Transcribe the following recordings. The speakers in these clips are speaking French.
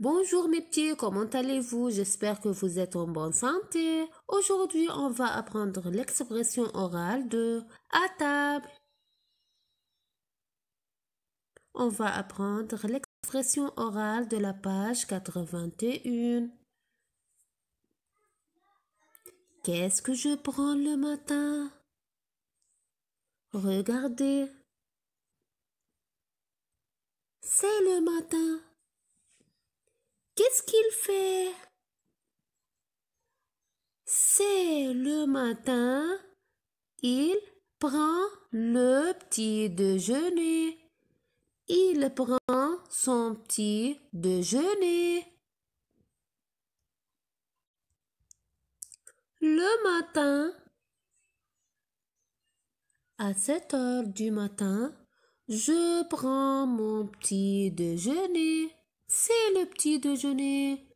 Bonjour mes petits, comment allez-vous J'espère que vous êtes en bonne santé. Aujourd'hui, on va apprendre l'expression orale de à table. On va apprendre l'expression orale de la page 81. Qu'est-ce que je prends le matin Regardez. C'est le matin. Qu'est-ce qu'il fait C'est le matin. Il prend le petit déjeuner. Il prend son petit déjeuner. Le matin, à 7 heures du matin, je prends mon petit déjeuner. C'est le petit déjeuner.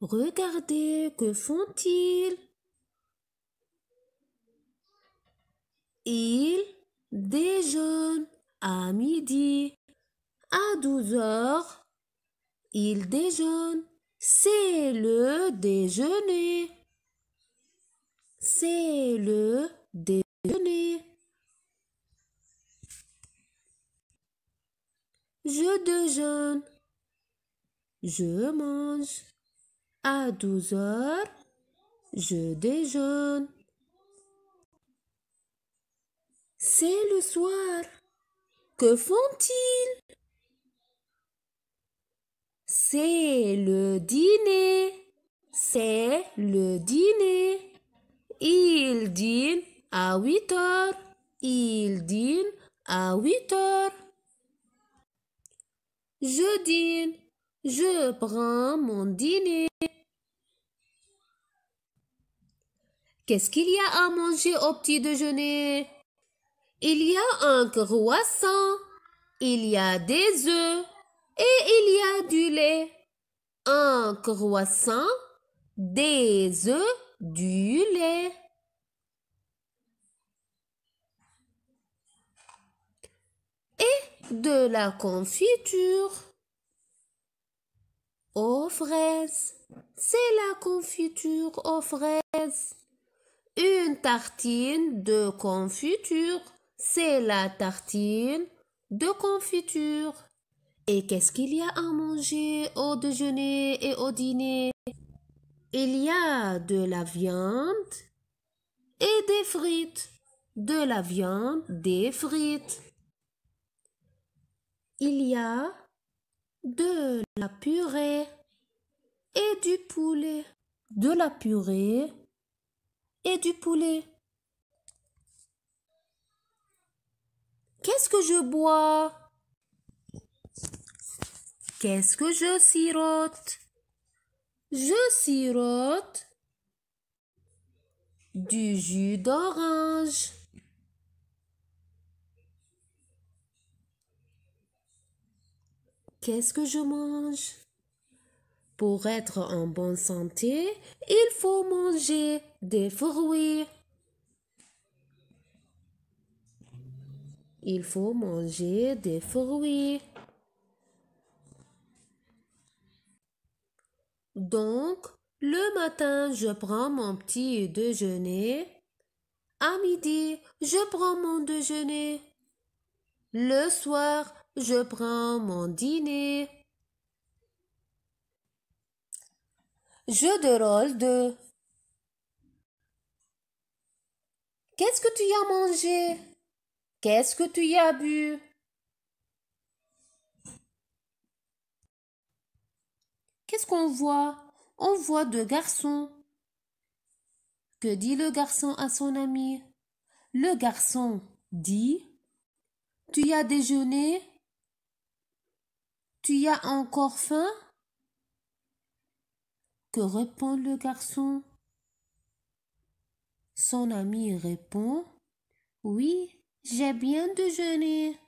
Regardez, que font-ils Ils déjeunent à midi. À 12 heures, ils déjeunent. C'est le déjeuner. C'est le déjeuner. Je déjeune. Je mange. À 12 heures, je déjeune. C'est le soir. Que font-ils C'est le dîner. C'est le dîner. Ils dînent à 8 heures. Ils dînent à 8 heures. Je dîne. Je prends mon dîner. Qu'est-ce qu'il y a à manger au petit déjeuner? Il y a un croissant. Il y a des œufs. Et il y a du lait. Un croissant, des œufs, du lait. de la confiture aux fraises. C'est la confiture aux fraises. Une tartine de confiture. C'est la tartine de confiture. Et qu'est-ce qu'il y a à manger au déjeuner et au dîner Il y a de la viande et des frites. De la viande, des frites. Il y a de la purée et du poulet. De la purée et du poulet. Qu'est-ce que je bois Qu'est-ce que je sirote Je sirote du jus d'orange. Qu'est-ce que je mange Pour être en bonne santé, il faut manger des fruits. Il faut manger des fruits. Donc, le matin, je prends mon petit déjeuner. À midi, je prends mon déjeuner. Le soir, je prends mon dîner. Jeu de rôle de Qu'est-ce que tu y as mangé Qu'est-ce que tu y as bu Qu'est-ce qu'on voit On voit deux garçons. Que dit le garçon à son ami Le garçon dit Tu y as déjeuné tu as encore faim Que répond le garçon Son ami répond Oui, j'ai bien déjeuné.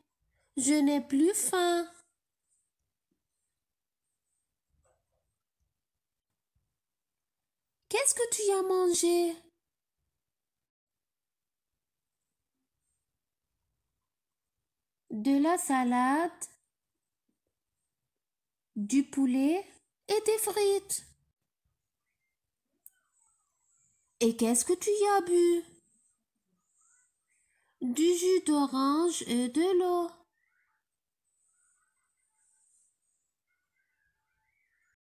Je n'ai plus faim. Qu'est-ce que tu as mangé De la salade, du poulet et des frites. Et qu'est-ce que tu y as bu Du jus d'orange et de l'eau.